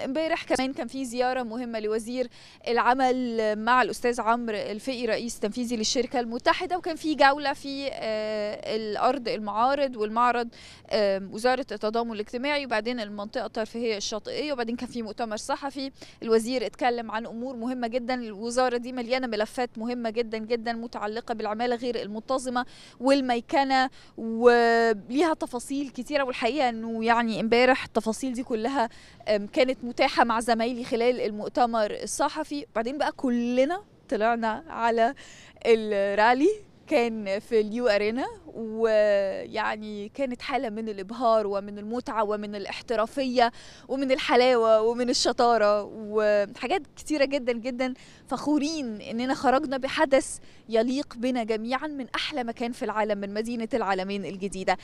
امبارح كمان كان في زيارة مهمة لوزير العمل مع الأستاذ عمرو الفقي رئيس تنفيذي للشركة المتحدة وكان في جولة في آه، الأرض المعارض والمعرض آه، وزارة التضامن الاجتماعي وبعدين المنطقة الترفيهية الشاطئية وبعدين كان في مؤتمر صحفي الوزير اتكلم عن أمور مهمة جدا الوزارة دي مليانة ملفات مهمة جدا جدا متعلقة بالعمالة غير المنتظمة والميكنة وليها تفاصيل كتيرة والحقيقة أنه يعني امبارح التفاصيل دي كلها كانت متاحه مع زمايلي خلال المؤتمر الصحفي بعدين بقى كلنا طلعنا على الرالي كان في اليو ارينا ويعني كانت حاله من الابهار ومن المتعه ومن الاحترافيه ومن الحلاوه ومن الشطاره وحاجات كتيره جدا جدا فخورين اننا خرجنا بحدث يليق بنا جميعا من احلى مكان في العالم من مدينه العالمين الجديده